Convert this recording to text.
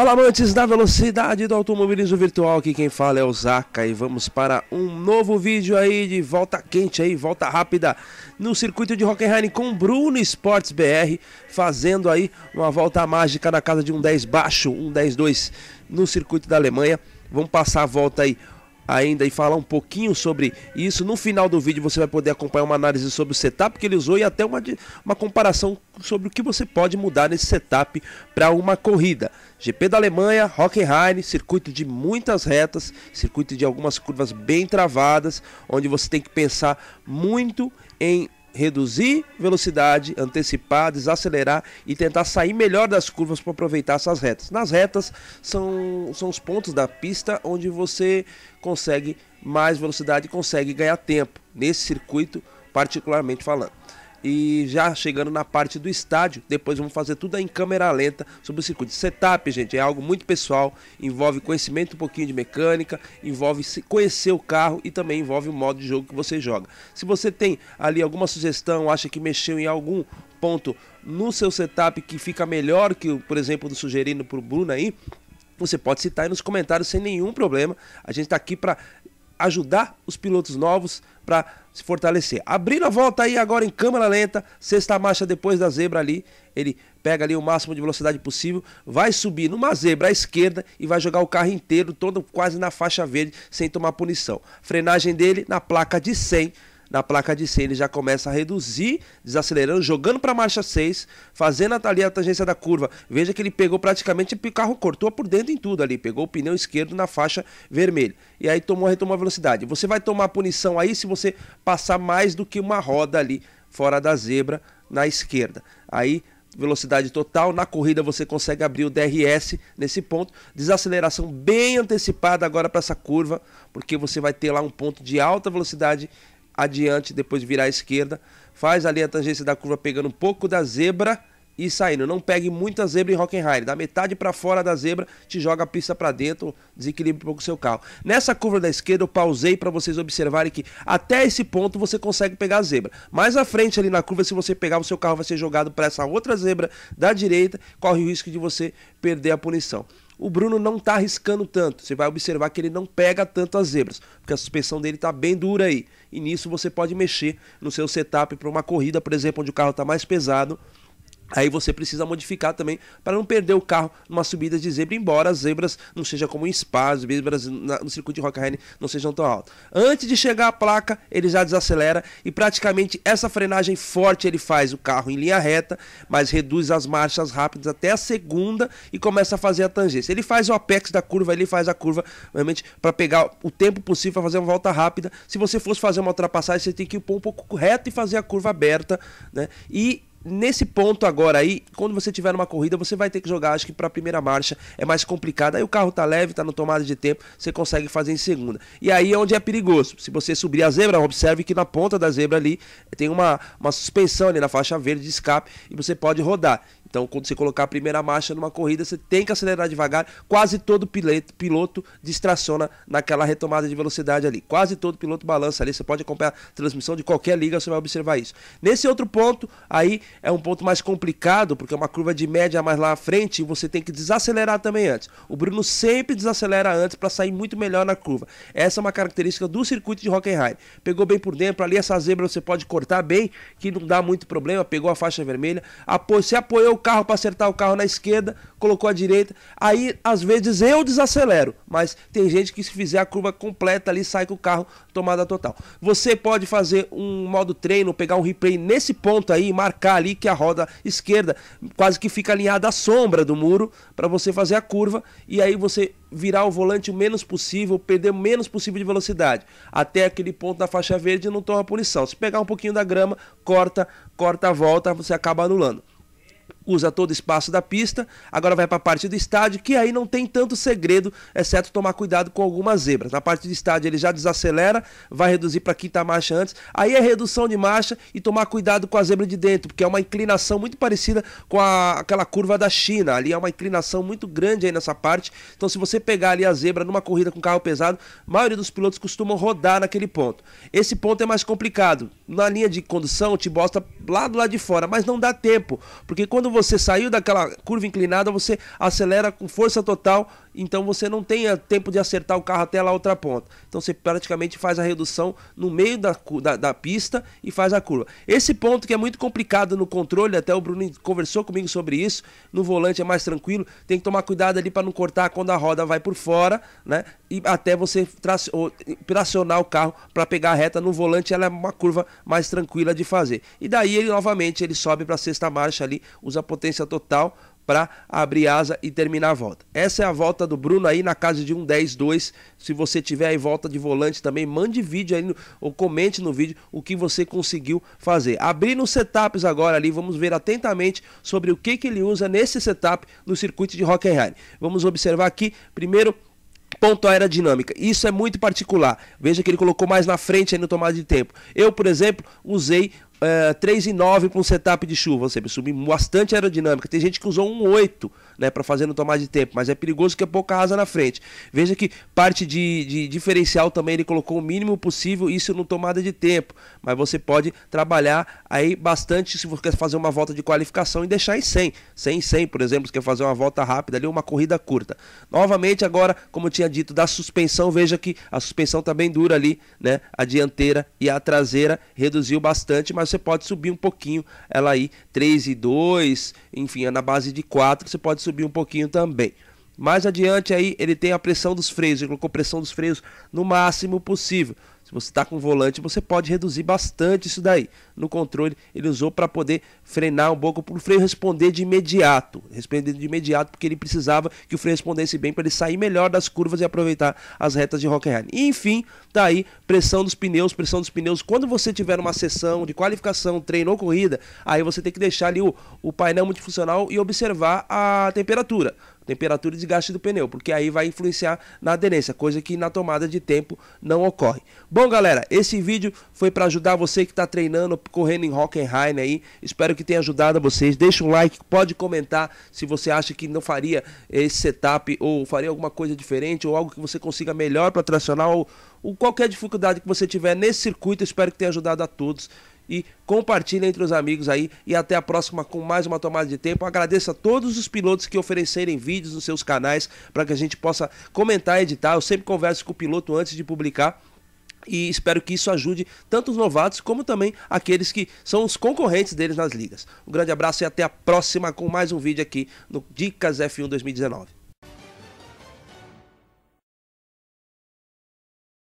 Fala, amantes da velocidade do automobilismo virtual, aqui quem fala é o Zaca e vamos para um novo vídeo aí de volta quente aí, volta rápida no circuito de Hockenheim com Bruno Sports BR, fazendo aí uma volta mágica na casa de um 10 baixo, um 10-2 no circuito da Alemanha. Vamos passar a volta aí ainda e falar um pouquinho sobre isso. No final do vídeo você vai poder acompanhar uma análise sobre o setup que ele usou e até uma, uma comparação sobre o que você pode mudar nesse setup para uma corrida. GP da Alemanha, Hockenheim, circuito de muitas retas, circuito de algumas curvas bem travadas, onde você tem que pensar muito em reduzir velocidade, antecipar, desacelerar e tentar sair melhor das curvas para aproveitar essas retas. Nas retas são, são os pontos da pista onde você consegue mais velocidade e consegue ganhar tempo, nesse circuito particularmente falando. E já chegando na parte do estádio, depois vamos fazer tudo em câmera lenta sobre o circuito. Setup, gente, é algo muito pessoal, envolve conhecimento um pouquinho de mecânica, envolve conhecer o carro e também envolve o modo de jogo que você joga. Se você tem ali alguma sugestão, acha que mexeu em algum ponto no seu setup que fica melhor que, por exemplo, do sugerido para o Bruno aí, você pode citar aí nos comentários sem nenhum problema. A gente está aqui para ajudar os pilotos novos para se fortalecer. Abrindo a volta aí agora em câmera lenta, sexta marcha depois da zebra ali, ele pega ali o máximo de velocidade possível, vai subir numa zebra à esquerda e vai jogar o carro inteiro todo quase na faixa verde sem tomar punição. Frenagem dele na placa de 100 na placa de C. Ele já começa a reduzir, desacelerando, jogando para a marcha 6, fazendo ali a tangência da curva. Veja que ele pegou praticamente, o carro cortou por dentro em tudo ali, pegou o pneu esquerdo na faixa vermelha. E aí tomou, retomou a velocidade. Você vai tomar punição aí se você passar mais do que uma roda ali, fora da zebra, na esquerda. Aí velocidade total. Na corrida você consegue abrir o DRS nesse ponto. Desaceleração bem antecipada agora para essa curva, porque você vai ter lá um ponto de alta velocidade adiante, depois virar à esquerda. Faz ali a tangência da curva pegando um pouco da zebra e saindo. Não pegue muita zebra em Hockenheim. Da metade para fora da zebra, te joga a pista para dentro, desequilibra um pouco o seu carro. Nessa curva da esquerda, eu pausei para vocês observarem que até esse ponto você consegue pegar a zebra. Mais à frente ali na curva, se você pegar, o seu carro vai ser jogado para essa outra zebra da direita, corre o risco de você perder a punição o Bruno não está arriscando tanto. Você vai observar que ele não pega tanto as zebras, porque a suspensão dele está bem dura aí. E nisso você pode mexer no seu setup para uma corrida, por exemplo, onde o carro está mais pesado Aí você precisa modificar também para não perder o carro numa subida de zebra, embora as zebras não sejam como em Spa, as zebras no circuito de Hockenheim não sejam tão altas. Antes de chegar à placa, ele já desacelera e praticamente essa frenagem forte ele faz o carro em linha reta, mas reduz as marchas rápidas até a segunda e começa a fazer a tangência. Ele faz o apex da curva, ele faz a curva realmente para pegar o tempo possível para fazer uma volta rápida. Se você fosse fazer uma ultrapassagem, você tem que ir um pouco reto e fazer a curva aberta, né? E nesse ponto agora aí, quando você tiver uma corrida, você vai ter que jogar, acho que para a primeira marcha é mais complicado. Aí o carro tá leve, tá no tomada de tempo, você consegue fazer em segunda. E aí é onde é perigoso. Se você subir a zebra, observe que na ponta da zebra ali tem uma, uma suspensão ali na faixa verde de escape e você pode rodar. Então, quando você colocar a primeira marcha numa corrida, você tem que acelerar devagar. Quase todo piloto, piloto distraciona naquela retomada de velocidade ali. Quase todo piloto balança ali. Você pode acompanhar a transmissão de qualquer liga, você vai observar isso. Nesse outro ponto, aí é um ponto mais complicado, porque é uma curva de média mais lá à frente e você tem que desacelerar também antes. O Bruno sempre desacelera antes para sair muito melhor na curva. Essa é uma característica do circuito de Hockenheim. Pegou bem por dentro, ali essa zebra você pode cortar bem, que não dá muito problema. Pegou a faixa vermelha, apo se apoiou carro para acertar o carro na esquerda, colocou a direita. Aí, às vezes, eu desacelero, mas tem gente que se fizer a curva completa ali, sai com o carro, tomada total. Você pode fazer um modo treino, pegar um replay nesse ponto aí, marcar ali que a roda esquerda quase que fica alinhada à sombra do muro para você fazer a curva e aí você virar o volante o menos possível, perder o menos possível de velocidade, até aquele ponto da faixa verde não toma punição. Se pegar um pouquinho da grama, corta, corta a volta, você acaba anulando usa todo o espaço da pista, agora vai para a parte do estádio, que aí não tem tanto segredo, exceto tomar cuidado com algumas zebras. Na parte do estádio ele já desacelera, vai reduzir para quinta marcha antes, aí é redução de marcha e tomar cuidado com a zebra de dentro, porque é uma inclinação muito parecida com a, aquela curva da China, ali é uma inclinação muito grande aí nessa parte, então se você pegar ali a zebra numa corrida com carro pesado, a maioria dos pilotos costumam rodar naquele ponto. Esse ponto é mais complicado, na linha de condução te bosta lá do lado de fora, mas não dá tempo, porque quando você você saiu daquela curva inclinada, você acelera com força total então você não tem tempo de acertar o carro até lá outra ponta. Então você praticamente faz a redução no meio da, da, da, pista e faz a curva. Esse ponto que é muito complicado no controle, até o Bruno conversou comigo sobre isso, no volante é mais tranquilo, tem que tomar cuidado ali para não cortar quando a roda vai por fora, né? E até você tracionar o carro para pegar a reta no volante, ela é uma curva mais tranquila de fazer. E daí ele novamente ele sobe para a sexta marcha ali, usa potência total para abrir asa e terminar a volta. Essa é a volta do Bruno aí na casa de 1.10.2. Se você tiver aí volta de volante também, mande vídeo aí no, ou comente no vídeo o que você conseguiu fazer. Abrindo os setups agora ali, vamos ver atentamente sobre o que, que ele usa nesse setup no circuito de Hockenheim. Vamos observar aqui, primeiro ponto aerodinâmica. Isso é muito particular. Veja que ele colocou mais na frente aí no tomada de tempo. Eu, por exemplo, usei é, 3,9 para um setup de chuva, você subir bastante aerodinâmica. Tem gente que usou um 8 né, para fazer no tomar de tempo, mas é perigoso que é pouca asa na frente. Veja que parte de, de diferencial também ele colocou o mínimo possível, isso no tomada de tempo, mas você pode trabalhar aí bastante se você quer fazer uma volta de qualificação e deixar em 100, 100 100, por exemplo, se quer fazer uma volta rápida ali, uma corrida curta. Novamente agora, como eu tinha dito, da suspensão, veja que a suspensão está bem dura ali, né, a dianteira e a traseira reduziu bastante, mas você pode subir um pouquinho ela aí 3 e 2, enfim, é na base de 4, você pode subir um pouquinho também. Mais adiante aí ele tem a pressão dos freios, ele colocou pressão dos freios no máximo possível. Se você está com o volante, você pode reduzir bastante isso daí. No controle, ele usou para poder frenar um pouco, para o freio responder de imediato. Responder de imediato, porque ele precisava que o freio respondesse bem para ele sair melhor das curvas e aproveitar as retas de Hockenheim. E, enfim, tá aí, pressão dos pneus, pressão dos pneus. Quando você tiver uma sessão de qualificação, treino ou corrida, aí você tem que deixar ali o, o painel multifuncional e observar a temperatura temperatura e desgaste do pneu, porque aí vai influenciar na aderência, coisa que na tomada de tempo não ocorre. Bom, galera, esse vídeo foi para ajudar você que está treinando, correndo em Hockenheim aí. Espero que tenha ajudado vocês. Deixa um like, pode comentar se você acha que não faria esse setup ou faria alguma coisa diferente ou algo que você consiga melhor para tracionar ou, ou qualquer dificuldade que você tiver nesse circuito. Espero que tenha ajudado a todos e compartilha entre os amigos aí. E até a próxima com mais uma tomada de tempo. Agradeço a todos os pilotos que oferecerem vídeos nos seus canais para que a gente possa comentar e editar. Eu sempre converso com o piloto antes de publicar e espero que isso ajude tanto os novatos como também aqueles que são os concorrentes deles nas ligas. Um grande abraço e até a próxima com mais um vídeo aqui no Dicas F1 2019.